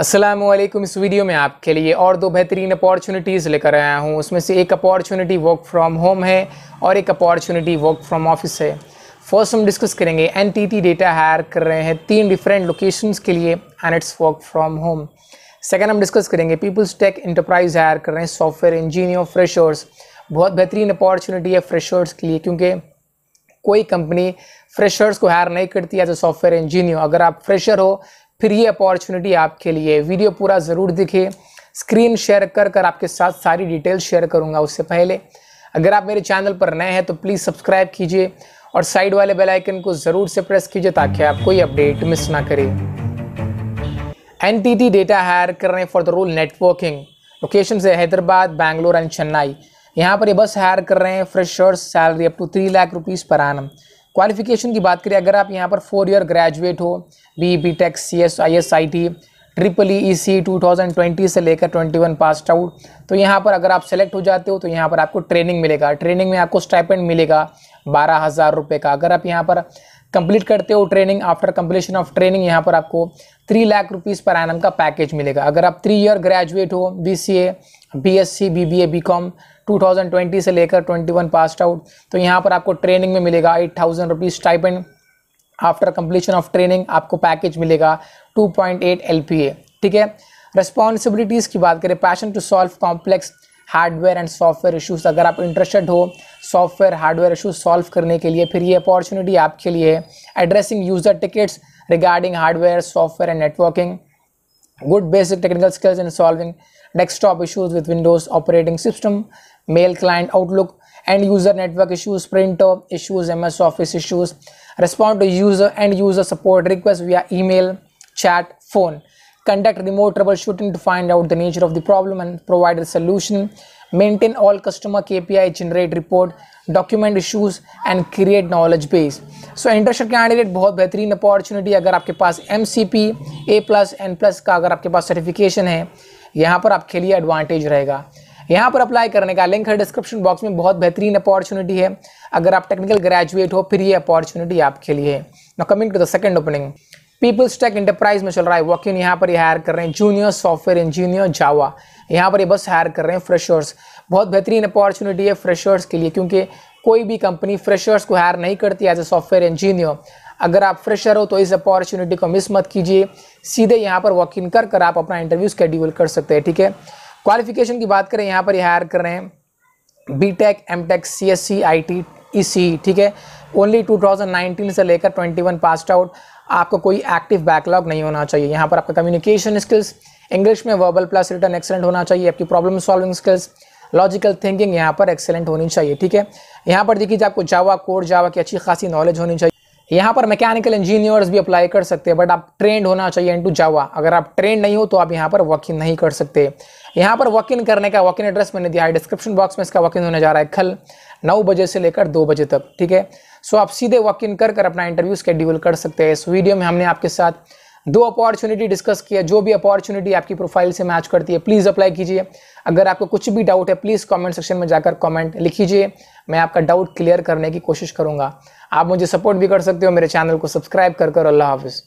असलम इस वीडियो में आपके लिए और दो बेहतरीन अपॉर्चुनिटीज़ लेकर आया हूँ उसमें से एक अपॉर्चुनिटी वर्क फ्रॉम होम है और एक अपॉर्चुनिटी वर्क फ्रॉम ऑफिस है फर्स्ट हम डिस्कस करेंगे एन डेटा हायर कर रहे हैं तीन डिफरेंट लोकेशंस के लिए and it's work from home second हम डिस्कस करेंगे पीपल्स टेक इंटरप्राइज हायर कर रहे हैं सॉफ्टवेयर इंजीनियर फ्रेशर्स बहुत बेहतरीन अपॉर्चुनिटी है फ्रेशर्स के लिए क्योंकि कोई कंपनी फ्रेशर्स को हायर नहीं करती एज अ सॉफ्टवेयर इंजीनियर अगर आप फ्रेशर हो फिर ये अपॉर्चुनिटी आपके लिए वीडियो पूरा ज़रूर दिखे स्क्रीन शेयर कर कर आपके साथ सारी डिटेल शेयर करूंगा उससे पहले अगर आप मेरे चैनल पर नए हैं तो प्लीज़ सब्सक्राइब कीजिए और साइड वाले बेल आइकन को ज़रूर से प्रेस कीजिए ताकि आप कोई अपडेट मिस ना करें एन डेटा हायर कर रहे हैं for the role networking location से हैदराबाद बैंगलोर एंड चेन्नई यहाँ पर ये बस हायर कर रहे हैं freshers salary up to three lakh rupees per annum qualification की बात करें अगर आप यहाँ पर फोर ईयर ग्रेजुएट हो B B tech C S I S I T triple E C two thousand twenty से लेकर ट्वेंटी वन पास आउट तो यहाँ पर अगर आप सेलेक्ट हो जाते हो तो यहाँ पर आपको ट्रेनिंग मिलेगा ट्रेनिंग में आपको स्टाइपेंड मिलेगा बारह हज़ार रुपये का अगर आप यहाँ पर कंप्लीट करते हो training after completion of training यहाँ पर आपको three lakh rupees per annum का पैकेज मिलेगा अगर आप थ्री ईयर ग्रेजुएट हो B C A B S C B B A B com 2020 से लेकर 21 पास्ट आउट तो यहाँ पर आपको ट्रेनिंग में मिलेगा eight thousand rupees stipend after completion of training आपको पैकेज मिलेगा 2.8 पॉइंट ठीक है रिस्पॉन्सिबिलिटीज़ की बात करें passion to solve complex hardware and software issues अगर आप इंटरेस्टेड हो सॉफ्टवेयर हार्डवेयर इशूज़ सॉल्व करने के लिए फिर ये अपॉर्चुनिटी आपके लिए है addressing user tickets regarding hardware software and networking good basic technical skills in solving desktop issues with Windows operating system mail client outlook end user network issues printer issues ms office issues respond to user and user support requests via email chat phone conduct remote troubleshooting to find out the nature of the problem and provide a solution maintain all customer kpi generate report document issues and create knowledge base so internship candidate बहुत बेहतरीन opportunity अगर आपके पास M C P A plus N plus का अगर आपके पास certification है यहाँ पर आपके लिए एडवांटेज रहेगा यहाँ पर अप्लाई करने का लिंक है डिस्क्रिप्शन बॉक्स में बहुत बेहतरीन अपॉर्चुनिटी है अगर आप टेक्निकल ग्रेजुएट हो फिर ये अपॉर्चुनिटी आपके लिए है ना coming to the second opening peoples tech enterprise में चल रहा है वॉक इन यहाँ पर हायर कर रहे हैं जूनियर सॉफ्टवेयर इंजीनियर जावा यहाँ पर ये बस हायर कर रहे हैं फ्रेशर्स बहुत बेहतरीन अपॉर्चुनिटी है फ्रेशर्स के लिए क्योंकि कोई भी कंपनी फ्रेशर्स को हायर नहीं करती एज ए सॉफ्टवेयर इंजीनियर अगर आप फ्रेशर हो तो इस अपॉर्चुनिटी को मिस मत कीजिए सीधे यहाँ पर वॉक इन कर कर आप अपना इंटरव्यू स्केड्यूल कर सकते हैं ठीक है क्वालिफिकेशन की बात करें यहाँ पर हायर कर रहे हैं B tech M tech C S C I T E C ठीक है ओनली 2019 से लेकर 21 पास्ट आउट आपको कोई एक्टिव बैकलॉग नहीं होना चाहिए यहाँ पर आपका कम्युनिकेशन स्किल्स इंग्लिश में वर्बल प्लस रिटर्न एक्सेलेंट होना चाहिए आपकी problem solving skills logical thinking यहाँ पर एक्सेलेंट होनी चाहिए ठीक है यहाँ पर देखिए आपको जावा कोड जावा की अच्छी खासी नॉलेज होनी चाहिए यहाँ पर मैकेनिकल इंजीनियर्स भी अप्लाई कर सकते हैं बट आप ट्रेंड होना चाहिए इन टू जावा अगर आप ट्रेंड नहीं हो तो आप यहाँ पर वॉक इन नहीं कर सकते यहाँ पर वॉक इन करने का वॉक इन एड्रेस मैंने दिया है डिस्क्रिप्शन बॉक्स में इसका वॉक इन होने जा रहा है कल नौ बजे से लेकर दो बजे तक ठीक है सो आप सीधे वॉक इन कर कर अपना इंटरव्यू स्केड्यूल कर सकते हैं इस वीडियो में हमने आपके साथ दो अपॉर्चुनिटी डिस्कस किया जो भी अपॉर्चुनिटी आपकी प्रोफाइल से मैच करती है प्लीज़ अप्लाई कीजिए अगर आपको कुछ भी डाउट है प्लीज़ कमेंट सेक्शन में जाकर कमेंट लिखीजिए मैं आपका डाउट क्लियर करने की कोशिश करूँगा आप मुझे सपोर्ट भी कर सकते हो मेरे चैनल को सब्सक्राइब कर कर अल्लाह हाफिज़